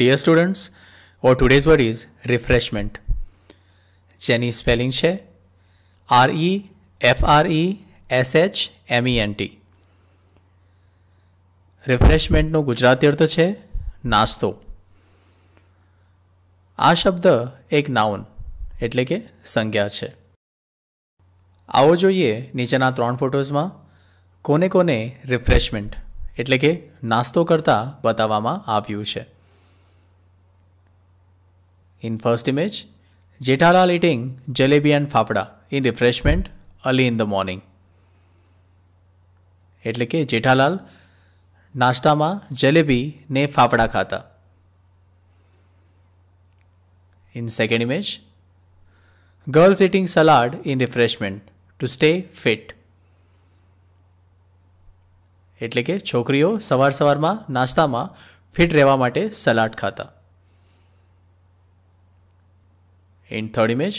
Dear students or today's word is refreshment જેની spelling છે R E F R E S H M E N T રિફ્રેશમેન્ટનો ગુજરાતી અર્થ છે નાસ્તો આ શબ્દ એક નાઉન એટલે કે સંજ્ઞા છે આવો જોઈએ નીચેના ત્રણ ફોટોઝમાં કોને કોને રિફ્રેશમેન્ટ એટલે કે નાસ્તો કરતાં બતાવવામાં આવ્યું છે In first image, Jetalal eating jalebi and fapda in refreshment early in the morning. એટલે કે જેઠાલાલ નાસ્તામાં જલેબી ને ફાફડા ખાતા in second image girls eating salad in refreshment to stay fit એટલે કે છોકરીઓ સવાર સવારમાં નાસ્તામાં ફિટ રહેવા માટે સલાડ ખાતા In third image,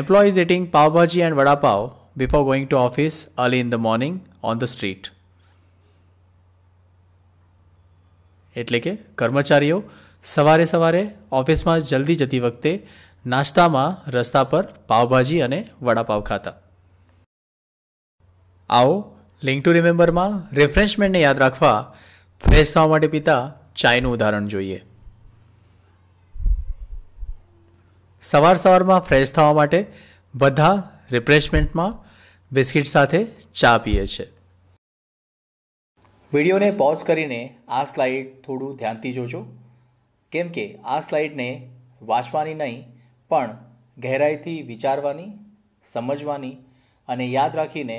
employees eating pav bhaji and vada pav before going to office early in the morning on the street. એટલે કે કર્મચારીઓ સવારે સવારે ઓફિસમાં જલ્દી જતી વખતે નાસ્તામાં રસ્તા પર પાવભાજી અને વડાપાવ ખાતા આવો લિંક ટુ રિમેમ્બરમાં રિફ્રેશમેન્ટને યાદ રાખવા ફ્રેશ થવા માટે પીતા ચાયનું ઉદાહરણ જોઈએ સવાર સવારમાં ફ્રેશ થવા માટે બધા રિફ્રેશમેન્ટમાં બિસ્કિટ સાથે ચા પીએ છે વિડીયોને પોઝ કરીને આ સ્લાઇડ થોડું ધ્યાનથી જોજો કેમ કે આ સ્લાઇડને વાંચવાની નહીં પણ ગહેરાઈથી વિચારવાની સમજવાની અને યાદ રાખીને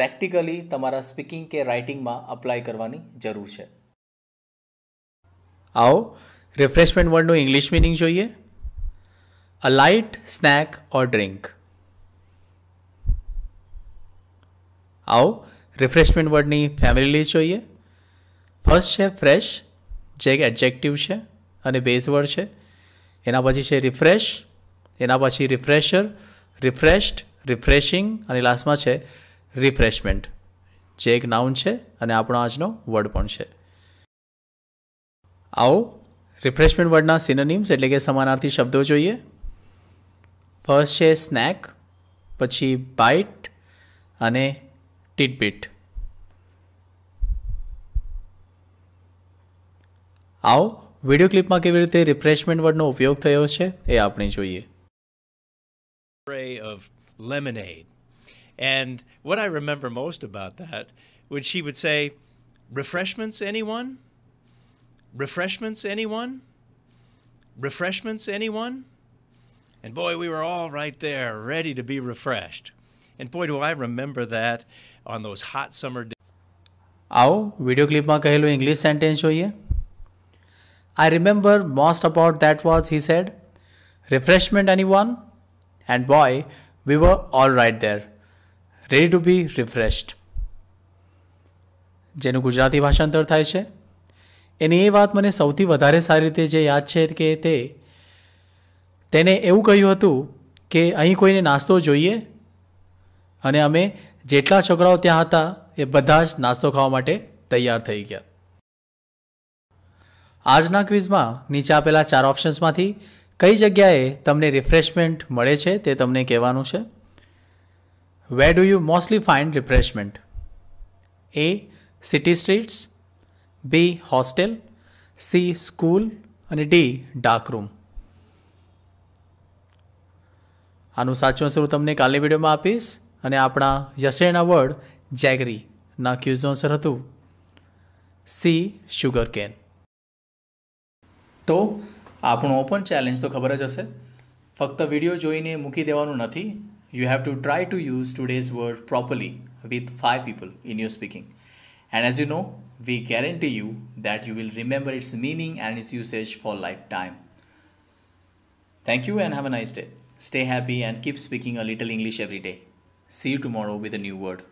પ્રેક્ટિકલી તમારા સ્પીકિંગ કે રાઇટિંગમાં અપ્લાય કરવાની જરૂર છે આવો રિફ્રેશમેન્ટ વર્ડનું ઇંગ્લિશ મિનિંગ જોઈએ a light snack or drink આવો રિફ્રેશમેન્ટ વર્ડની ફેમિલી લીસ્ટ જોઈએ ફર્સ્ટ છે ફ્રેશ જે એક એડજેક્ટિવ છે અને બેઝ વર્ડ છે એના પછી છે રિફ્રેશ એના પછી રિફ્રેશર રિફ્રેશ્ડ રિફ્રેશિંગ અને લાસ્ટમાં છે રિફ્રેશમેન્ટ જે એક નાઉન છે અને આપણો આજનો વર્ડ પણ છે આવો રિફ્રેશમેન્ટ વર્ડના સિનોનિમ્સ એટલે કે સમાનાર્થી શબ્દો જોઈએ ફર્સ્ટ છે સ્નેક પછી બાઇટ અને ટીટબીટ આવો વિડીયો ક્લિપમાં કેવી રીતે રિફ્રેશમેન્ટ વર્ડનો ઉપયોગ થયો છે એ આપણે જોઈએ of lemonade and what I remember most about that was she would say refreshments anyone refreshments anyone refreshments anyone And boy, we were all right there, ready to be refreshed. And boy, do I remember that on those hot summer days. આવો video ક્લિપમાં કહેલું English sentence જોઈએ I remember most about that was, he said. Refreshment, anyone? And boy, we were all right there, ready to be refreshed. જેનું ગુજરાતી ભાષાંતર થાય છે એની એ વાત મને સૌથી વધારે સારી રીતે જે યાદ છે કે તે તેને એવું કહ્યું હતું કે અહીં કોઈને નાસ્તો જોઈએ અને અમે જેટલા છોકરાઓ ત્યાં હતા એ બધા જ નાસ્તો ખાવા માટે તૈયાર થઈ ગયા આજના ક્વિઝમાં નીચે આપેલા ચાર ઓપ્શન્સમાંથી કઈ જગ્યાએ તમને રિફ્રેશમેન્ટ મળે છે તે તમને કહેવાનું છે where do you mostly find refreshment A city streets B hostel C school અને ડી ડાર્ક રૂમ આનું સાચું આન્સર હું તમને કાલની વિડીયોમાં આપીશ અને આપણા યસ્ટરડેના વર્ડ જેગરી ના ક્યુઝનું આન્સર હતું સી શુગર કેન તો આપણો ઓપન ચેલેન્જ તો ખબર જ હશે ફક્ત વિડીયો જોઈને મૂકી દેવાનું નથી you have to try to use today's word properly with five people in your speaking and as you know we guarantee you that you will remember its meaning and its usage for life time thank you and have a nice day Stay happy and keep speaking a little English every day. See you tomorrow with a new word.